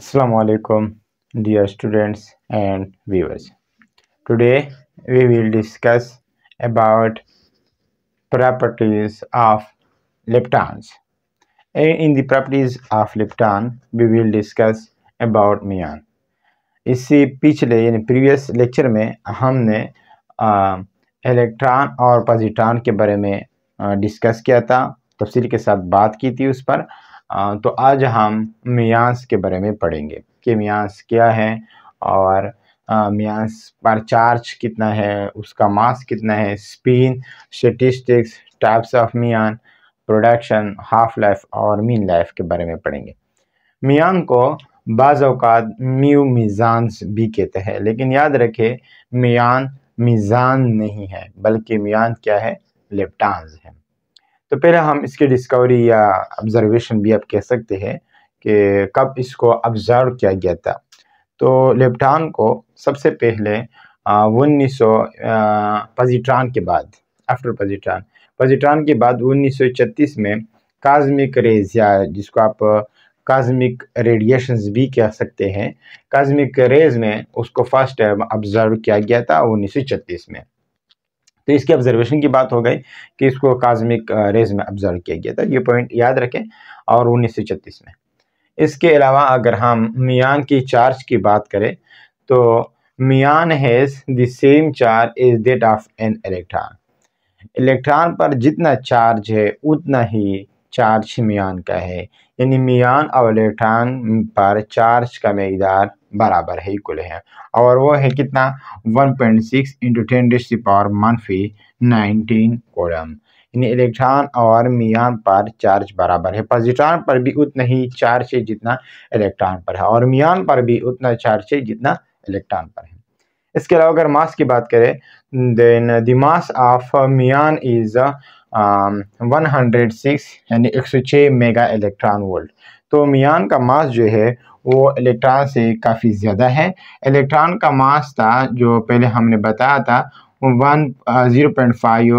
Assalamualaikum dear students and viewers today we will discuss about properties of leptons in the properties of lepton we will discuss about mion इससे पिछले यानी previous lecture में हमने electron और positron के बारे में डिस्कस किया था तफसील के साथ बात की थी उस पर तो आज हम मियास के बारे में पढ़ेंगे कि मियास क्या है और मियास पर चार्ज कितना है उसका मास कितना है spin statistics types of muon production half life और मीन लाइफ के बारे में पढ़ेंगे मियान को बाज़ात म्यू मिज़ान भी कहते हैं लेकिन याद रखें मियान मिज़ान नहीं है बल्कि मियान क्या है लिप्टान है तो पहले हम इसकी डिस्कवरी या ऑब्जर्वेशन भी आप कह सकते हैं कि कब इसको ऑब्जर्व किया गया था तो लेप्टान को सबसे पहले उन्नीस सौ पजिट्रान के बाद आफ्टर पजिट्रान पजिट्रान के बाद 1936 में काजमिक रेज या जिसको आप काजमिक रेडिएशंस भी कह सकते हैं काजमिक रेज में उसको फर्स्ट टाइम ऑब्जर्व किया गया था 1936 में तो इसकी ऑब्जर्वेशन की बात हो गई कि इसको काजमिक रेज uh, में ऑब्जर्व किया गया था ये पॉइंट याद रखें और उन्नीस में इसके अलावा अगर हम मियान की चार्ज की बात करें तो muon has the same charge is that of an electron electron पर जितना चार्ज है उतना ही चार्ज मियान का है यानी मियान और इलेक्ट्रॉन पर चार्ज का मकदार बराबर है कुल है और वो है कितना 1.6 point six into ten the power मनफी नाइनटीन कोलम यानी इलेक्ट्रॉन और मियान पर चार्ज बराबर है पॉजिट्रॉन पर भी उतना ही चार्ज है जितना इलेक्ट्रॉन पर है और मियान पर भी उतना चार्ज है जितना इलेक्ट्रॉन पर है इसके अलावा अगर मास की बात करें then the mass of muon is one hundred six यानी एक सौ छः मेगा इलेक्ट्रॉन वोल्ट तो मियान का मास जो है वो इलेक्ट्रॉन से काफ़ी ज़्यादा है इलेक्ट्रॉन का मास था जो पहले हमने बताया था one zero point five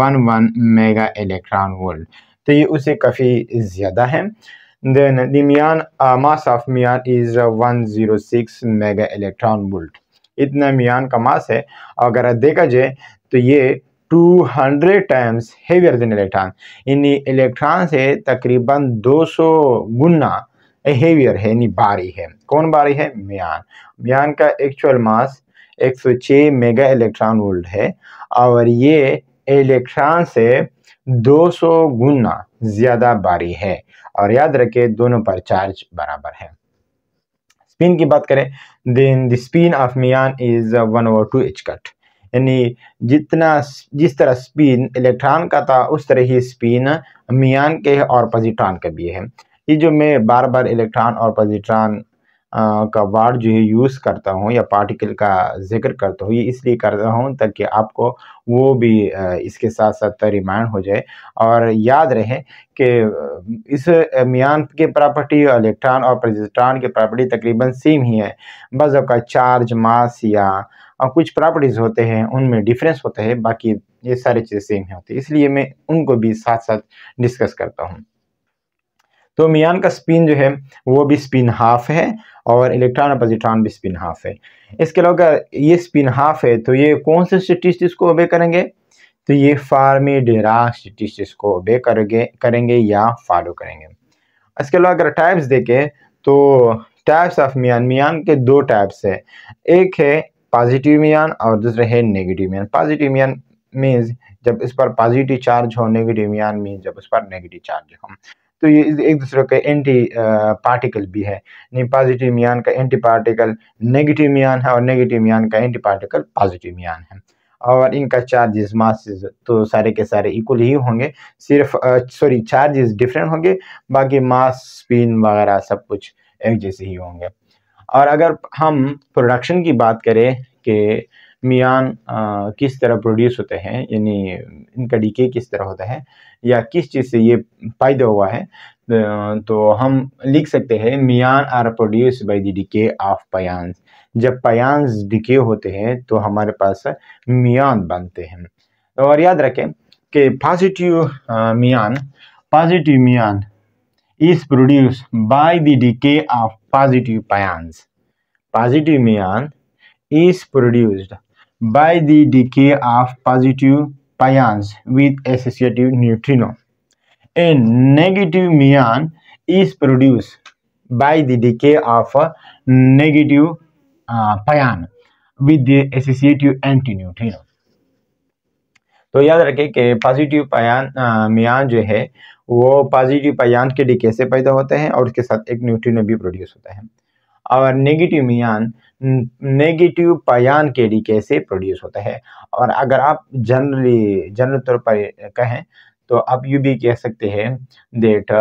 one one mega electron volt तो ये उससे काफ़ी ज़्यादा है then the mass of muon is one zero six mega electron volt इतना मियान का मास है अगर देखा जाए तो ये hundred times heavier than electron यानी इलेक्ट्रॉन से तकरीबन 200 गुना हेवियर है यानी भारी है कौन भारी है म्यान म्यान का actual mass 106 mega electron volt है और ये इलेक्ट्रॉन से 200 गुना ज़्यादा भारी है और याद रखें दोनों पर चार्ज बराबर है स्पिन की बात करें then the spin of muon is one over two h cut यानी जितना जिस तरह स्पिन इलेक्ट्रॉन का था उस तरह ही स्पिन मियान के और पॉजिट्रॉन का भी है ये जो मैं बार बार इलेक्ट्रॉन और पॉजिट्रॉन का वार्ड जो है यूज़ करता हूँ या पार्टिकल का जिक्र करता हूँ ये इसलिए करता हूँ ताकि आपको वो भी इसके साथ साथ रिमाइंड हो जाए और याद रहे कि इस मियान के प्रॉपर्टी और इलेक्ट्रॉन और पॉजिट्रॉन की प्रॉपर्टी तकरीबन सेम ही है बस आपका चार्ज मास या और कुछ प्रॉपर्टीज़ होते हैं उनमें डिफरेंस होता है बाकी ये सारी चीज़ें सेम ही होती है इसलिए मैं उनको भी साथ साथ डिस्कस करता हूँ तो मियान का स्पिन जो है वो भी स्पिन हाफ है और इलेक्ट्रॉन और पॉजिट्रॉन भी स्पिन हाफ है इसके अलावा ये स्पिन हाफ है तो ये कौन से स्टिस्टिस को ओबे करेंगे तो ये फार्मी डेरा स्टिस्टिस को ओबे करेंगे करेंगे या फॉलो करेंगे इसके अलावा अगर टाइप्स देखें तो टाइप्स ऑफ मियान मियान के दो टाइप्स है एक है पॉजिटिव मियान और दूसरे है negative muon positive muon means जब इस पर पॉजिटिव चार्ज हो नेगेटिव मियान मीन्स जब इस पर नेगेटिव चार्ज हो तो ये एक दूसरे के एंटी पार्टिकल भी है नहीं पॉजिटिव मियान का एंटी पार्टिकल नेगेटिव मियान है और नेगेटिव मियान का एंटी पार्टिकल पॉजिटिव मियान है और इनका चार्जेस मासेस तो सारे के सारे इक्वल ही होंगे सिर्फ सॉरी चार्जेस डिफरेंट होंगे बाकी मास स्पिन वगैरह सब कुछ एक जैसे ही होंगे और अगर हम प्रोडक्शन की बात करें कि मियान किस तरह प्रोड्यूस होते हैं यानी इनका डीके किस तरह होता है या किस चीज़ से ये पैदा हुआ है तो हम लिख सकते हैं muon are produce by the decay of pions जब पयांस डीके होते हैं तो हमारे पास मियान बनते हैं और याद रखें कि positive muon positive muon is produce by the decay of positive pions. Positive muon is produced by the decay of positive pions with associative neutrino. A negative muon is produced by the decay of a negative uh, pion with the associative antineutrino. तो याद रखें कि positive पयान मियान जो है वो positive पयान के D कैसे पैदा होते हैं और उसके साथ एक न्यूट्रिनो भी प्रोड्यूस होता है और नेगेटिव मियान नेगेटिव पयान के डी कैसे प्रोड्यूस होता है और अगर आप जनरली जनरल तौर पर कहें तो आप यू भी कह सकते हैं that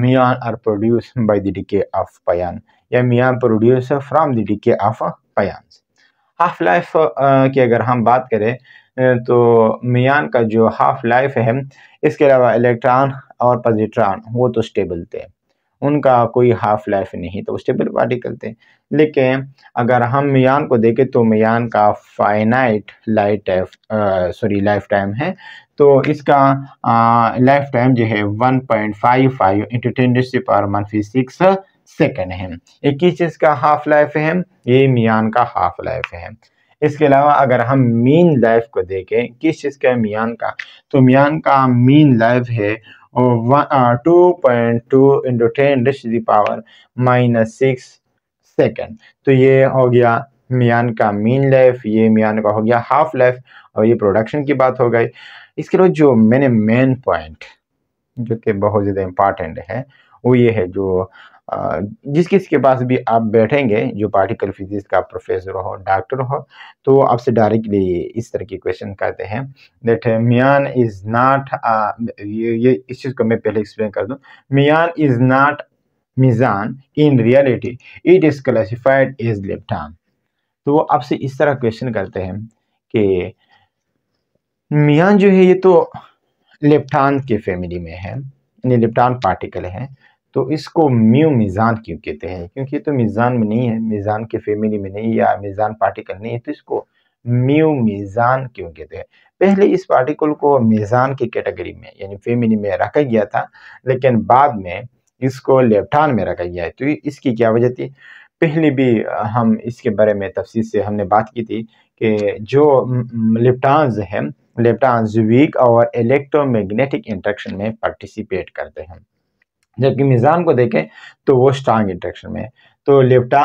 muon are produce by the decay of pion या muon produce from the decay of pion half life की अगर हम बात करें तो मियान का जो हाफ लाइफ है इसके अलावा इलेक्ट्रॉन और पॉजिट्रॉन वो तो स्टेबल थे उनका कोई हाफ लाइफ नहीं तो स्टेबल पार्टिकल थे लेकिन अगर हम मियान को देखें तो मियान का finite light sorry life time है तो इसका लाइफ टाइम जो है 1.55 point five five into ten power मनफी सिक्स सेकेंड है इक्कीस का हाफ लाइफ है ये मियान का हाफ लाइफ है इसके अलावा अगर हम मीन लाइफ को देखें किस चीज़ का मियान का तो मियान का मीन लाइफ है two point two into ten raise power minus six second तो ये हो गया मियान का मीन लाइफ ये मियान का हो गया हाफ लाइफ और ये प्रोडक्शन की बात हो गई इसके अलावा जो मैंने मेन पॉइंट जो कि बहुत ज़्यादा इम्पॉर्टेंट है वो ये है जो जिस किसी के पास भी आप बैठेंगे जो पार्टिकल फिजिक्स का प्रोफेसर हो डॉक्टर हो तो आपसे डायरेक्टली इस तरह के क्वेश्चन करते हैं दैट मियान इज़ नॉट ये ये इस चीज़ को मैं पहले एक्सप्लेन कर दूँ muon is not meson in reality it is classified as lepton तो वो आपसे इस तरह क्वेश्चन करते हैं कि मियान जो है ये तो लेप्टान के फैमिली में है यानी लेप्टान पार्टिकल है तो इसको म्यू मिज़ान क्यों कहते हैं क्योंकि ये तो मिज़ान में नहीं है मिज़ान के फैमिली में नहीं या मिज़ान पार्टिकल नहीं है तो इसको म्यू मिज़ान क्यों कहते हैं पहले इस पार्टिकल को मिज़ान की कैटेगरी में यानी फैमिली में रखा गया था लेकिन बाद में इसको लेफ्टान में रखा गया है तो इसकी क्या वजह थी पहले भी हम इसके बारे में तफसी से हमने बात की थी कि जो लिप्टांस हैं लिप्टांस वीक और इलेक्ट्रोमैग्नेटिक इंट्रेक्शन में पार्टिसिपेट करते हैं जबकि मिज़ान को देखें तो वो स्ट्रांग इंट्रेक्शन में है तो लेफ्टा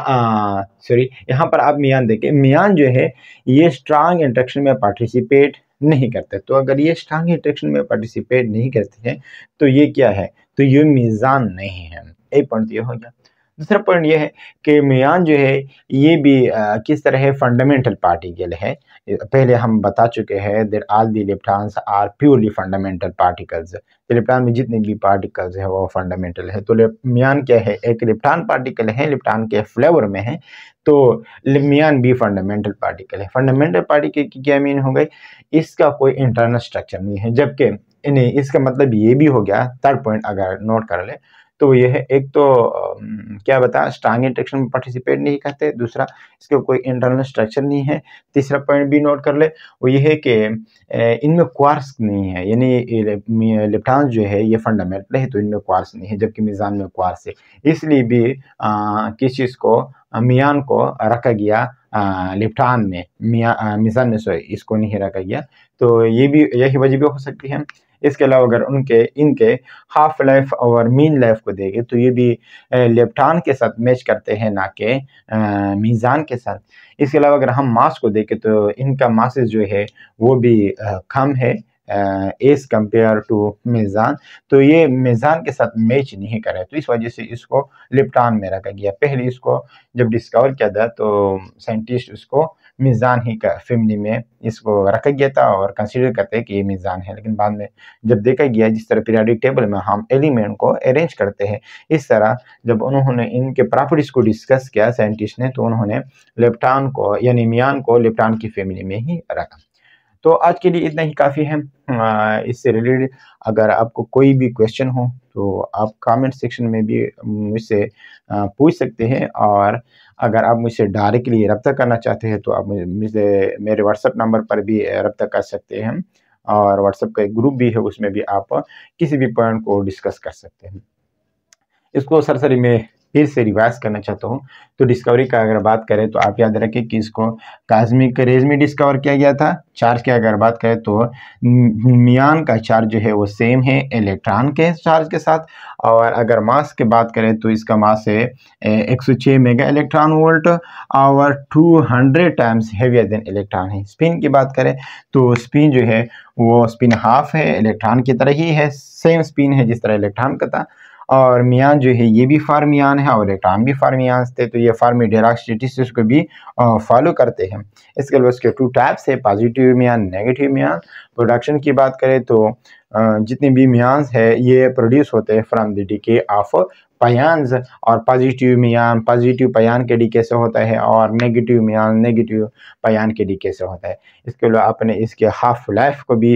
सॉरी यहाँ पर आप मियान देखें मियान जो है ये स्ट्रांग इंट्रेक्शन में पार्टिसिपेट नहीं करते तो अगर ये स्ट्रांग इंट्रेक्शन में पार्टिसिपेट नहीं करते हैं तो ये क्या है तो ये मिज़ान नहीं है एक पॉइंट ये हो गया दूसरा पॉइंट ये है कि मियान जो है ये भी आ, किस तरह फंडामेंटल पार्टी के लिए है पहले हम बता चुके हैं there all the leptons are purely fundamental particles lepton में जितने भी पार्टिकल्स हैं वो फंडामेंटल है तो मियान क्या है एक लिप्टान पार्टिकल है लिप्टान के फ्लेवर में है तो मियान भी फंडामेंटल पार्टिकल है फंडामेंटल पार्टिकल की क्या मीन हो गई इसका कोई इंटरनल स्ट्रक्चर नहीं है जबकि नहीं इसका मतलब ये भी हो गया थर्ड पॉइंट अगर नोट कर ले तो ये है एक तो क्या बताया स्ट्रांग इंट्रेक्शन में पार्टिसिपेट नहीं करते दूसरा इसके कोई इंटरनल स्ट्रक्चर नहीं है तीसरा पॉइंट भी नोट कर ले वो ये है कि इनमें क्वार्स नहीं है यानी लिप्टान जो है ये फंडामेंटल है तो इनमें क्वार्स नहीं है जबकि मिजान में क्वार्स है इसलिए भी आ, किस चीज़ को मियान को रखा गया लिप्टान में मिया मिजान में सॉरी इसको नहीं रखा गया तो ये भी यही वजह भी हो सकती है इसके अलावा अगर उनके इनके हाफ लाइफ और मीन लाइफ को देखें तो ये भी लेफ्टान के साथ मैच करते हैं ना कि मीज़ान के साथ इसके अलावा अगर हम मास को देखें तो इनका मासेस जो है वो भी कम है एज कंपेयर टू मेज़ान तो ये मेज़ान के साथ मैच नहीं करे तो इस वजह से इसको लिप्टान में रखा गया पहले इसको जब डिस्कवर किया था तो साइंटिस्ट उसको मिज़ान ही का फैमिली में इसको रखा गया था और कंसिडर करते हैं कि ये मिज़ान है लेकिन बाद में जब देखा गया जिस तरह पीरियाडिक टेबल में हम एलिमेंट को अरेंज करते हैं इस तरह जब उन्होंने इनके प्रॉपर्टीज़ को डिस्कस किया साइंटिस्ट ने तो उन्होंने लेप्टान को यानी मियान को लेप्टान की फैमिली में ही रखा तो आज के लिए इतना ही काफ़ी है इससे रिलेटेड अगर आपको कोई भी क्वेश्चन हो तो आप कमेंट सेक्शन में भी मुझसे पूछ सकते हैं और अगर आप मुझसे डायरेक्टली रब्ता करना चाहते हैं तो आप मुझे मेरे व्हाट्सअप नंबर पर भी रब्ता कर सकते हैं और व्हाट्सअप का एक ग्रुप भी है उसमें भी आप किसी भी पॉइंट को डिस्कस कर सकते हैं इसको सरसरी में फिर से रिवाइज करना चाहता हूँ तो डिस्कवरी का अगर बात करें तो आप याद रखें कि इसको काजमिक रेज में डिस्कवर किया गया था चार्ज की अगर बात करें तो मियान का चार्ज जो है वो सेम है इलेक्ट्रॉन के चार्ज के साथ और अगर मास की बात करें तो इसका मास है एक सौ छः मेगा इलेक्ट्रॉन वोल्ट और two hundred times heavier than electron है स्पिन की बात करें तो स्पिन जो है वो स्पिन हाफ है इलेक्ट्रॉन की तरह ही है सेम स्पिन है जिस तरह इलेक्ट्रॉन का था और मियान जो है ये भी फार्मियान है और एक टाम भी फार्मियान थे तो ये फार्मी डेराक्सिटिस को भी फॉलो करते हैं इसके अलावा उसके टू टाइप्स है positive muon negative muon production की बात करें तो जितने भी मियान्स है ये प्रोड्यूस होते हैं from the decay of pions और पॉजिटिव मियान पॉजिटिव पयान के डी कैसे होता है और नेगेटिव मियान नेगेटिव पयान के डी कैसे होता है इसके अलावा आपने इसके हाफ लाइफ को भी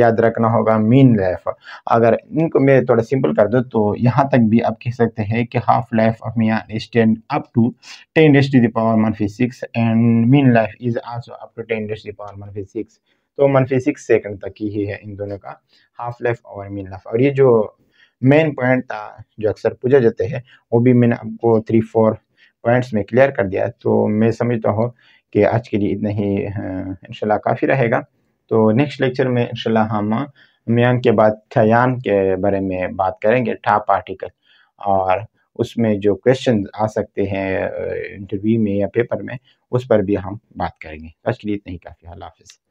याद रखना होगा मीन लाइफ अगर इनको मैं थोड़ा सिंपल कर दूँ तो यहाँ तक भी आप कह सकते हैं कि half life of muon ten up to ten raise to the power मनफी six and mean life is also up to ten raise to the power मनफी सिक्स तो मनफी सिक्स सेकंड तक ही है इन दोनों का हाफ लाइफ और मीन लाइफ और ये जो मेन पॉइंट था जो अक्सर पूछा जाते हैं वो भी मैंने आपको थ्री फोर पॉइंट्स में क्लियर कर दिया तो मैं समझता हूँ कि आज के लिए इतना ही हाँ, इनशाला काफ़ी रहेगा तो नेक्स्ट लेक्चर में इनशाला हम म्यान के बाद थयान के बारे में बात करेंगे टाप आर्टिकल और उसमें जो क्वेश्चन आ सकते हैं इंटरव्यू में या पेपर में उस पर भी हम बात करेंगे आज के लिए इतना ही काफ़ी हाल हाफिज़